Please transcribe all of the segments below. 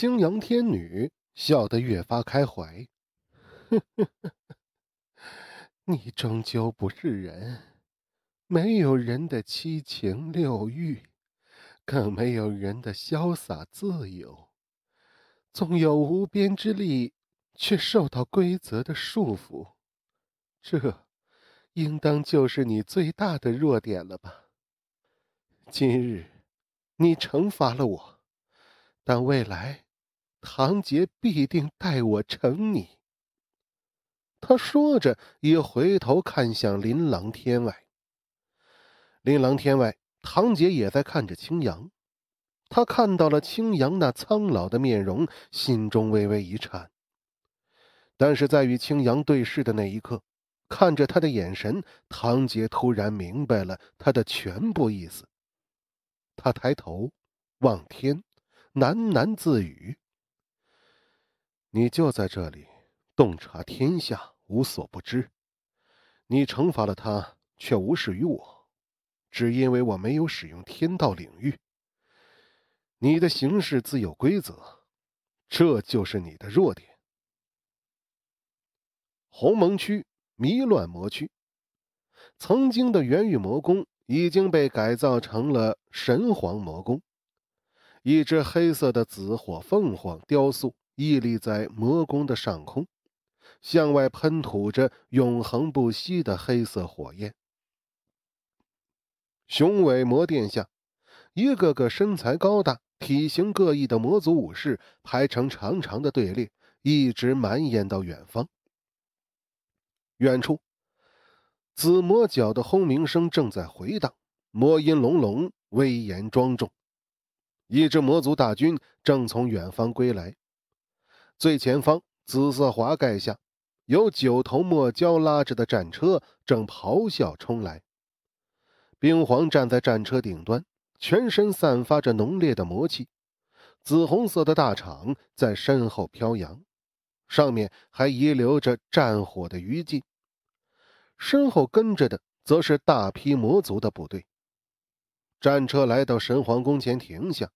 青阳天女笑得越发开怀，你终究不是人，没有人的七情六欲，更没有人的潇洒自由。纵有无边之力，却受到规则的束缚，这，应当就是你最大的弱点了吧？今日，你惩罚了我，但未来。唐杰必定待我成你。他说着，也回头看向琳琅天外。琳琅天外，唐杰也在看着青阳。他看到了青阳那苍老的面容，心中微微一颤。但是在与青阳对视的那一刻，看着他的眼神，唐杰突然明白了他的全部意思。他抬头望天，喃喃自语。你就在这里洞察天下，无所不知。你惩罚了他，却无视于我，只因为我没有使用天道领域。你的行事自有规则，这就是你的弱点。鸿蒙区迷乱魔区，曾经的元宇魔宫已经被改造成了神皇魔宫。一只黑色的紫火凤凰雕塑。屹立在魔宫的上空，向外喷吐着永恒不息的黑色火焰。雄伟魔殿下，一个个身材高大、体型各异的魔族武士排成长长的队列，一直蔓延到远方。远处，紫魔角的轰鸣声正在回荡，魔音隆隆，威严庄重。一支魔族大军正从远方归来。最前方，紫色华盖下，由九头墨蛟拉着的战车正咆哮冲来。冰皇站在战车顶端，全身散发着浓烈的魔气，紫红色的大氅在身后飘扬，上面还遗留着战火的余烬。身后跟着的则是大批魔族的部队。战车来到神皇宫前停下，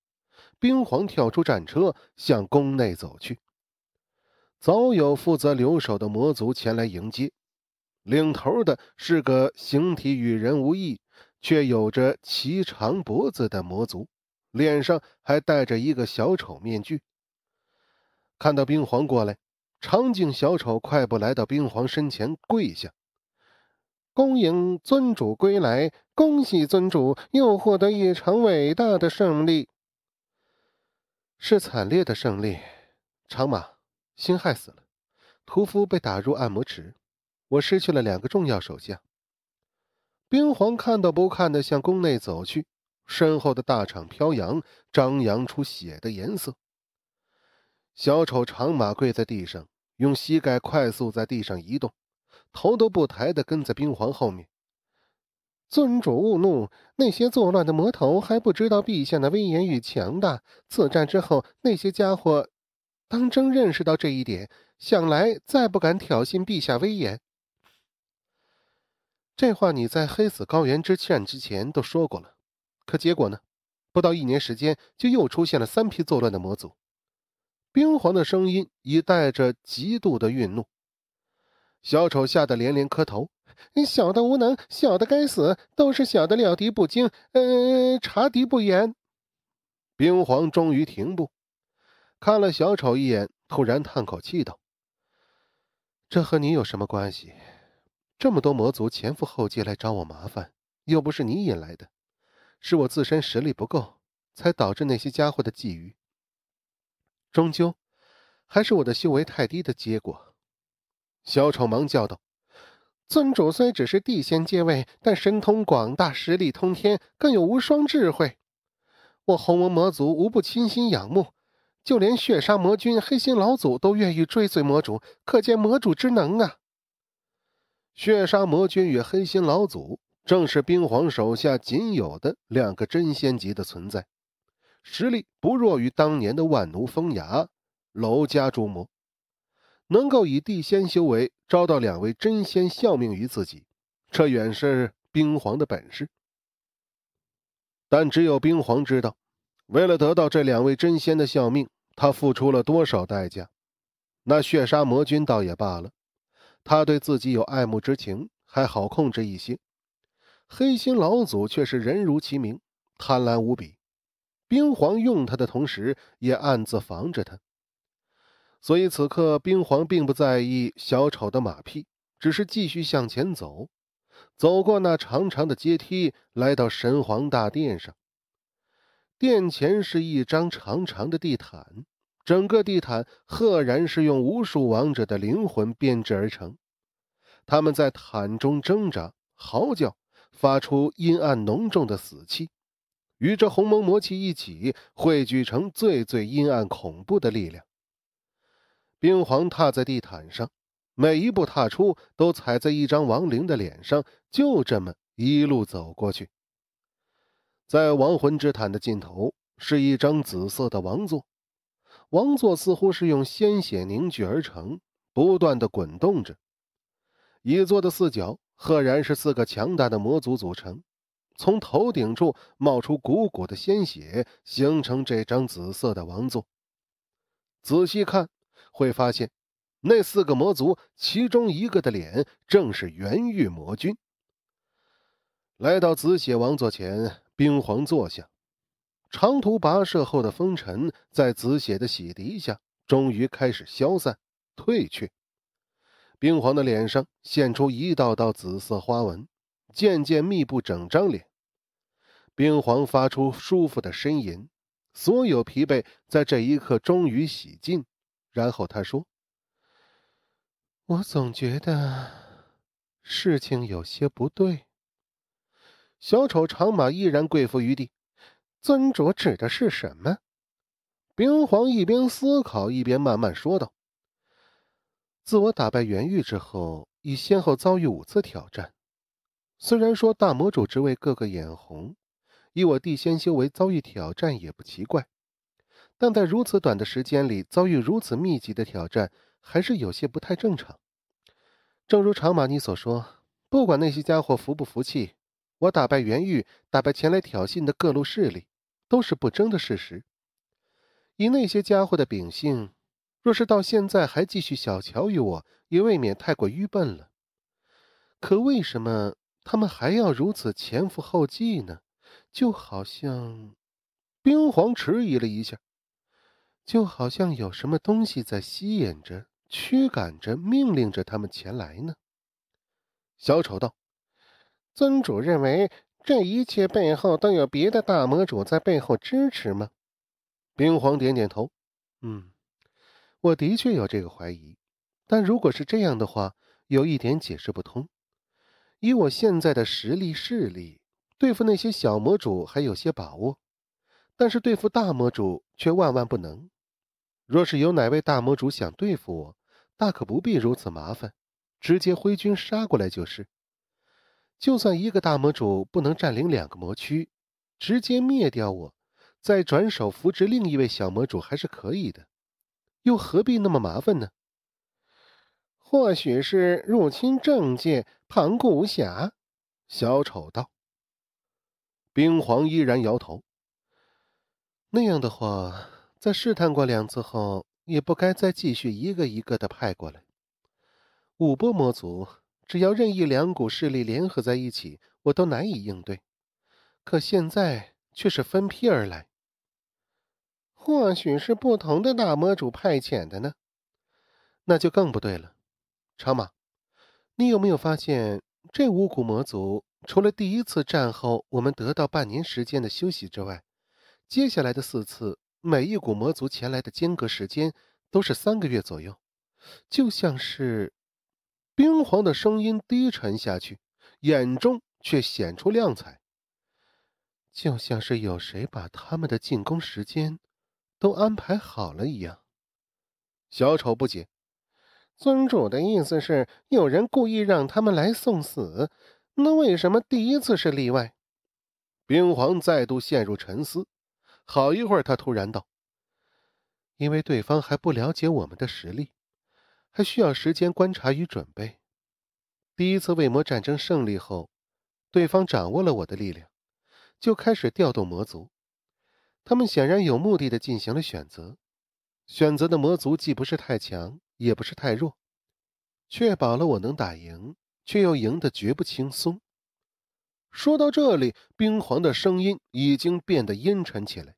冰皇跳出战车，向宫内走去。早有负责留守的魔族前来迎接，领头的是个形体与人无异，却有着齐长脖子的魔族，脸上还戴着一个小丑面具。看到冰皇过来，长颈小丑快步来到冰皇身前跪下，恭迎尊主归来，恭喜尊主又获得一场伟大的胜利，是惨烈的胜利，长马。心害死了，屠夫被打入按摩池，我失去了两个重要手下。冰皇看都不看的向宫内走去，身后的大氅飘扬，张扬出血的颜色。小丑长马跪在地上，用膝盖快速在地上移动，头都不抬的跟在冰皇后面。尊主勿怒，那些作乱的魔头还不知道陛下的威严与强大。此战之后，那些家伙。当真认识到这一点，想来再不敢挑衅陛下威严。这话你在黑死高原之战之前都说过了，可结果呢？不到一年时间，就又出现了三批作乱的魔族。冰皇的声音已带着极度的愠怒，小丑吓得连连磕头：“小的无能，小的该死，都是小的料敌不精，呃，查敌不严。”冰皇终于停步。看了小丑一眼，突然叹口气道：“这和你有什么关系？这么多魔族前赴后继来找我麻烦，又不是你引来的，是我自身实力不够，才导致那些家伙的觊觎。终究，还是我的修为太低的结果。”小丑忙叫道：“尊主虽只是地仙阶位，但神通广大，实力通天，更有无双智慧，我洪魔魔族无不倾心仰慕。”就连血杀魔君、黑心老祖都愿意追随魔主，可见魔主之能啊！血杀魔君与黑心老祖正是冰皇手下仅有的两个真仙级的存在，实力不弱于当年的万奴风牙、楼家诸魔。能够以地仙修为招到两位真仙效命于自己，这远是冰皇的本事。但只有冰皇知道。为了得到这两位真仙的效命，他付出了多少代价？那血杀魔君倒也罢了，他对自己有爱慕之情，还好控制一些。黑心老祖却是人如其名，贪婪无比。冰皇用他的同时，也暗自防着他。所以此刻，冰皇并不在意小丑的马屁，只是继续向前走，走过那长长的阶梯，来到神皇大殿上。殿前是一张长长的地毯，整个地毯赫然是用无数亡者的灵魂编织而成。他们在毯中挣扎、嚎叫，发出阴暗浓重的死气，与这鸿蒙魔气一起汇聚成最最阴暗恐怖的力量。冰皇踏在地毯上，每一步踏出都踩在一张亡灵的脸上，就这么一路走过去。在亡魂之毯的尽头是一张紫色的王座，王座似乎是用鲜血凝聚而成，不断的滚动着。椅座的四角赫然是四个强大的魔族组成，从头顶处冒出汩汩的鲜血，形成这张紫色的王座。仔细看会发现，那四个魔族其中一个的脸正是元玉魔君。来到紫血王座前。冰皇坐下，长途跋涉后的风尘在紫血的洗涤下，终于开始消散退去。冰皇的脸上现出一道道紫色花纹，渐渐密布整张脸。冰皇发出舒服的呻吟，所有疲惫在这一刻终于洗净。然后他说：“我总觉得事情有些不对。”小丑长马依然跪伏于地。尊主指的是什么？冰皇一边思考，一边慢慢说道：“自我打败元玉之后，已先后遭遇五次挑战。虽然说大魔主之位个个眼红，以我地仙修为遭遇挑战也不奇怪，但在如此短的时间里遭遇如此密集的挑战，还是有些不太正常。正如长马你所说，不管那些家伙服不服气。”我打败袁玉，打败前来挑衅的各路势力，都是不争的事实。以那些家伙的秉性，若是到现在还继续小瞧于我，也未免太过愚笨了。可为什么他们还要如此前赴后继呢？就好像……冰皇迟疑了一下，就好像有什么东西在吸引着、驱赶着、命令着他们前来呢。小丑道。尊主认为这一切背后都有别的大魔主在背后支持吗？冰皇点点头，嗯，我的确有这个怀疑。但如果是这样的话，有一点解释不通。以我现在的实力势力，对付那些小魔主还有些把握，但是对付大魔主却万万不能。若是有哪位大魔主想对付我，大可不必如此麻烦，直接挥军杀过来就是。就算一个大魔主不能占领两个魔区，直接灭掉我，再转手扶植另一位小魔主还是可以的，又何必那么麻烦呢？或许是入侵政界，盘顾无瑕。小丑道。冰皇依然摇头。那样的话，在试探过两次后，也不该再继续一个一个的派过来。五波魔族。只要任意两股势力联合在一起，我都难以应对。可现在却是分批而来，或许是不同的大魔主派遣的呢？那就更不对了。长马，你有没有发现，这五股魔族除了第一次战后我们得到半年时间的休息之外，接下来的四次，每一股魔族前来的间隔时间都是三个月左右，就像是……冰皇的声音低沉下去，眼中却显出亮彩，就像是有谁把他们的进攻时间都安排好了一样。小丑不解：“尊主的意思是有人故意让他们来送死？那为什么第一次是例外？”冰皇再度陷入沉思，好一会儿，他突然道：“因为对方还不了解我们的实力。”还需要时间观察与准备。第一次魏魔战争胜利后，对方掌握了我的力量，就开始调动魔族。他们显然有目的的进行了选择，选择的魔族既不是太强，也不是太弱，确保了我能打赢，却又赢得绝不轻松。说到这里，冰皇的声音已经变得阴沉起来。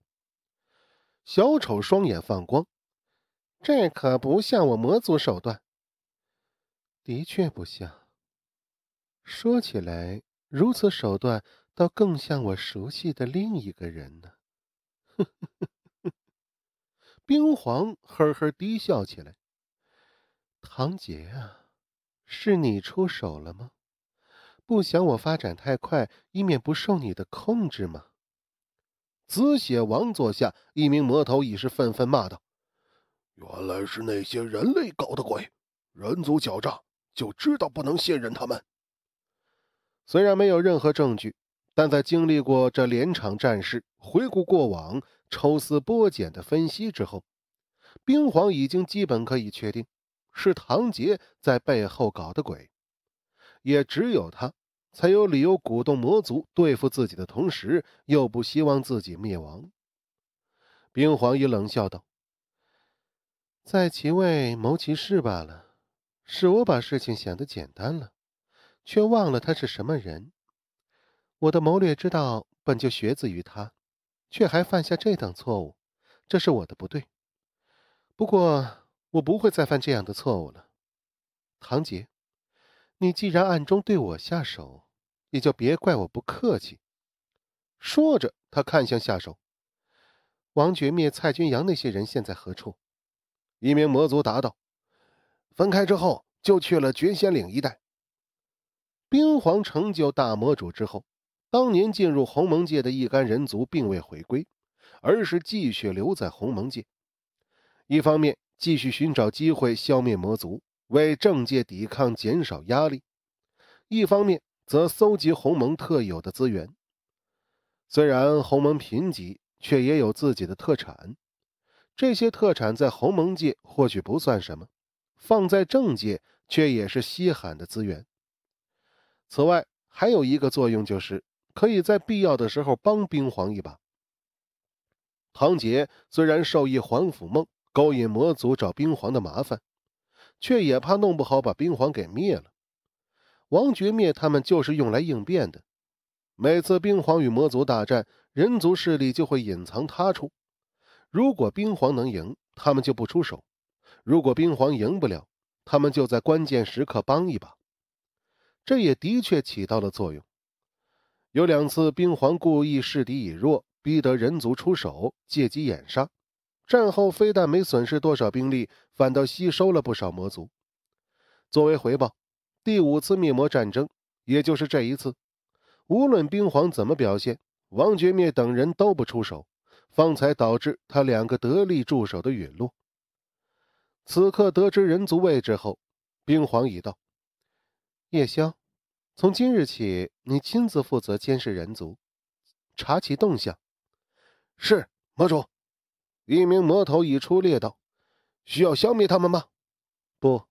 小丑双眼放光。这可不像我魔族手段，的确不像。说起来，如此手段倒更像我熟悉的另一个人呢。冰皇呵呵低笑起来：“唐杰啊，是你出手了吗？不想我发展太快，以免不受你的控制吗？”紫血王座下，一名魔头已是愤愤骂道。原来是那些人类搞的鬼，人族狡诈，就知道不能信任他们。虽然没有任何证据，但在经历过这连场战事，回顾过往，抽丝剥茧的分析之后，冰皇已经基本可以确定是唐杰在背后搞的鬼。也只有他才有理由鼓动魔族对付自己的同时，又不希望自己灭亡。冰皇一冷笑道。在其位谋其事罢了，是我把事情想得简单了，却忘了他是什么人。我的谋略之道本就学自于他，却还犯下这等错误，这是我的不对。不过我不会再犯这样的错误了。唐杰，你既然暗中对我下手，也就别怪我不客气。说着，他看向下手，王觉灭蔡君阳那些人现在何处？一名魔族答道：“分开之后，就去了绝仙岭一带。冰皇成就大魔主之后，当年进入鸿蒙界的一干人族并未回归，而是继续留在鸿蒙界。一方面继续寻找机会消灭魔族，为政界抵抗减少压力；一方面则搜集鸿蒙特有的资源。虽然鸿蒙贫瘠，却也有自己的特产。”这些特产在鸿蒙界或许不算什么，放在正界却也是稀罕的资源。此外，还有一个作用就是可以在必要的时候帮冰皇一把。唐杰虽然授意皇甫梦勾引魔族找冰皇的麻烦，却也怕弄不好把冰皇给灭了。王觉灭他们就是用来应变的，每次冰皇与魔族大战，人族势力就会隐藏他处。如果兵皇能赢，他们就不出手；如果兵皇赢不了，他们就在关键时刻帮一把。这也的确起到了作用。有两次，兵皇故意示敌以弱，逼得人族出手，借机掩杀。战后非但没损失多少兵力，反倒吸收了不少魔族。作为回报，第五次灭魔战争，也就是这一次，无论兵皇怎么表现，王觉灭等人都不出手。方才导致他两个得力助手的陨落。此刻得知人族位置后，冰皇已到。夜枭，从今日起，你亲自负责监视人族，查其动向。是魔主。一名魔头已出列道：“需要消灭他们吗？”不，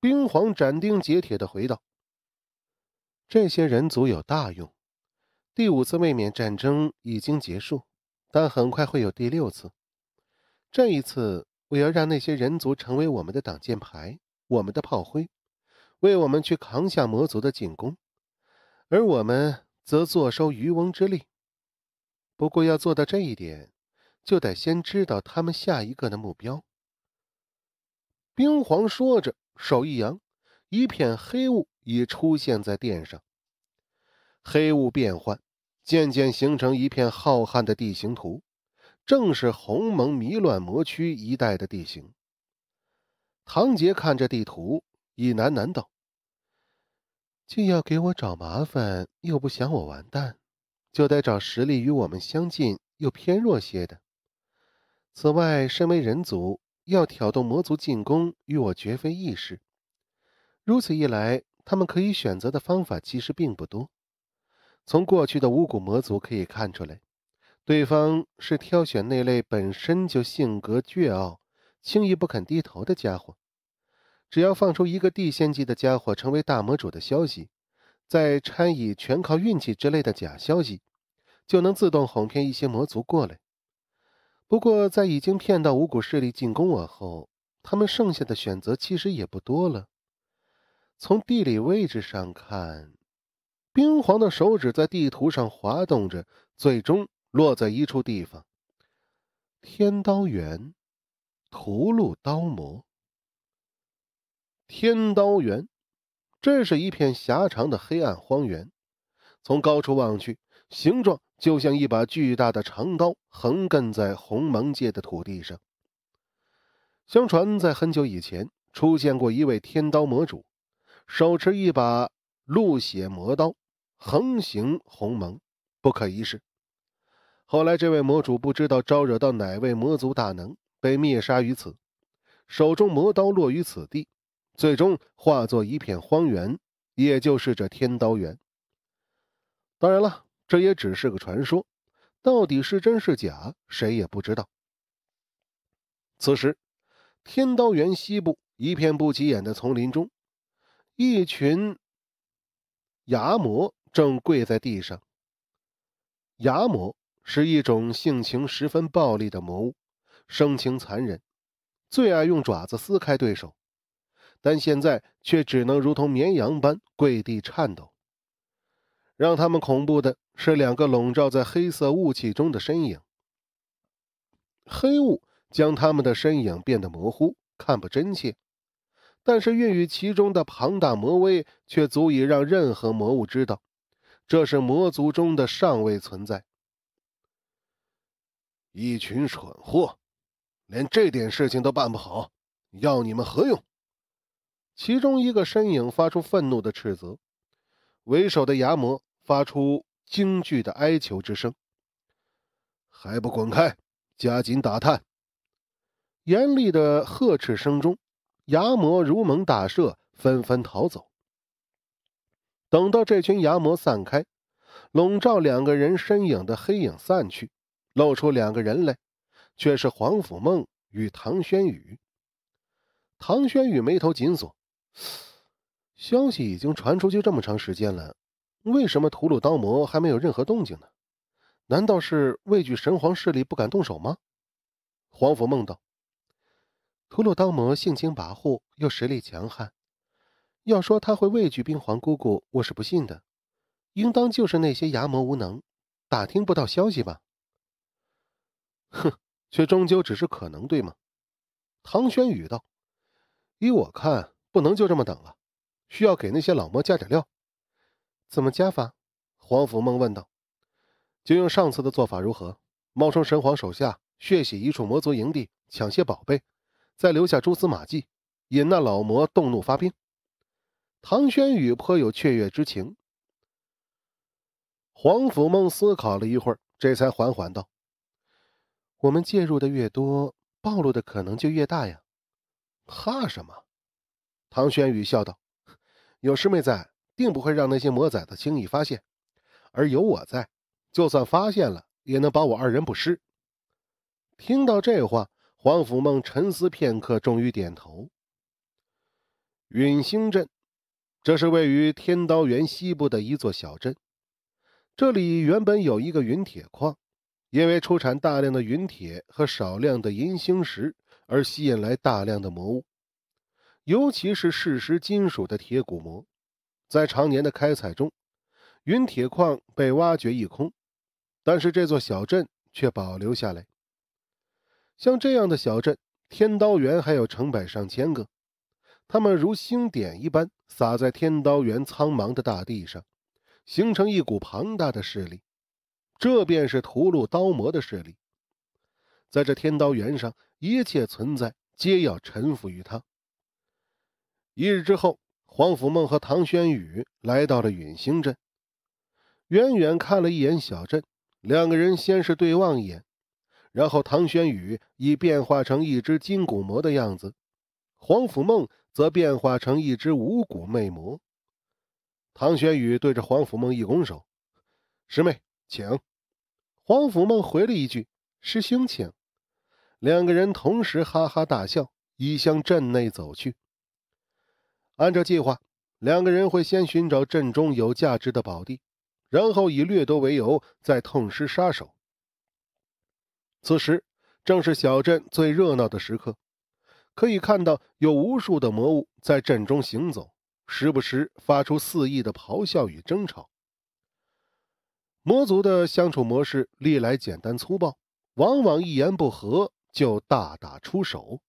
冰皇斩钉截铁的回道：“这些人族有大用。第五次卫冕战争已经结束。”但很快会有第六次，这一次我要让那些人族成为我们的挡箭牌，我们的炮灰，为我们去扛下魔族的进攻，而我们则坐收渔翁之利。不过要做到这一点，就得先知道他们下一个的目标。冰皇说着，手一扬，一片黑雾已出现在殿上，黑雾变幻。渐渐形成一片浩瀚的地形图，正是鸿蒙迷乱魔区一带的地形。唐杰看着地图，已喃喃道：“既要给我找麻烦，又不想我完蛋，就得找实力与我们相近又偏弱些的。此外，身为人族，要挑动魔族进攻，与我绝非易事。如此一来，他们可以选择的方法其实并不多。”从过去的五谷魔族可以看出来，对方是挑选那类本身就性格倔傲、轻易不肯低头的家伙。只要放出一个地仙级的家伙成为大魔主的消息，再掺以全靠运气之类的假消息，就能自动哄骗一些魔族过来。不过，在已经骗到五谷势力进攻我后，他们剩下的选择其实也不多了。从地理位置上看。冰皇的手指在地图上滑动着，最终落在一处地方。天刀园，屠戮刀魔。天刀园，这是一片狭长的黑暗荒原，从高处望去，形状就像一把巨大的长刀横亘在鸿蒙界的土地上。相传，在很久以前，出现过一位天刀魔主，手持一把戮血魔刀。横行鸿蒙，不可一世。后来这位魔主不知道招惹到哪位魔族大能，被灭杀于此，手中魔刀落于此地，最终化作一片荒原，也就是这天刀原。当然了，这也只是个传说，到底是真是假，谁也不知道。此时，天刀原西部一片不起眼的丛林中，一群牙魔。正跪在地上。牙魔是一种性情十分暴力的魔物，生情残忍，最爱用爪子撕开对手，但现在却只能如同绵羊般跪地颤抖。让他们恐怖的是，两个笼罩在黑色雾气中的身影。黑雾将他们的身影变得模糊，看不真切，但是孕育其中的庞大魔威却足以让任何魔物知道。这是魔族中的上位存在。一群蠢货，连这点事情都办不好，要你们何用？其中一个身影发出愤怒的斥责，为首的牙魔发出惊惧的哀求之声。还不滚开！加紧打探！严厉的呵斥声中，牙魔如蒙大赦，纷纷逃走。等到这群牙魔散开，笼罩两个人身影的黑影散去，露出两个人来，却是黄甫梦与唐轩宇。唐轩宇眉头紧锁，消息已经传出去这么长时间了，为什么屠戮刀魔还没有任何动静呢？难道是畏惧神皇势力不敢动手吗？黄甫梦道：“屠戮刀魔性情跋扈，又实力强悍。”要说他会畏惧冰皇姑姑，我是不信的，应当就是那些牙魔无能，打听不到消息吧。哼，却终究只是可能，对吗？唐轩宇道：“依我看，不能就这么等了，需要给那些老魔加点料。怎么加法？”黄甫梦问道：“就用上次的做法如何？冒充神皇手下，血洗一处魔族营地，抢些宝贝，再留下蛛丝马迹，引那老魔动怒发兵。”唐轩宇颇有雀跃之情。黄甫梦思考了一会儿，这才缓缓道：“我们介入的越多，暴露的可能就越大呀，怕什么？”唐轩宇笑道：“有师妹在，定不会让那些魔崽子轻易发现；而有我在，就算发现了，也能保我二人不失。”听到这话，黄甫梦沉思片刻，终于点头。陨星镇。这是位于天刀园西部的一座小镇，这里原本有一个云铁矿，因为出产大量的云铁和少量的银星石而吸引来大量的魔物，尤其是嗜食金属的铁骨魔。在常年的开采中，云铁矿被挖掘一空，但是这座小镇却保留下来。像这样的小镇，天刀园还有成百上千个。他们如星点一般洒在天刀原苍茫的大地上，形成一股庞大的势力。这便是屠戮刀魔的势力。在这天刀原上，一切存在皆要臣服于他。一日之后，黄甫梦和唐轩宇来到了陨星镇，远远看了一眼小镇，两个人先是对望一眼，然后唐轩宇已变化成一只金骨魔的样子，黄甫梦。则变化成一只五谷魅魔。唐玄宇对着黄甫梦一拱手：“师妹，请。”黄甫梦回了一句：“师兄，请。”两个人同时哈哈大笑，已向镇内走去。按照计划，两个人会先寻找镇中有价值的宝地，然后以掠夺为由，再痛失杀手。此时正是小镇最热闹的时刻。可以看到有无数的魔物在阵中行走，时不时发出肆意的咆哮与争吵。魔族的相处模式历来简单粗暴，往往一言不合就大打出手。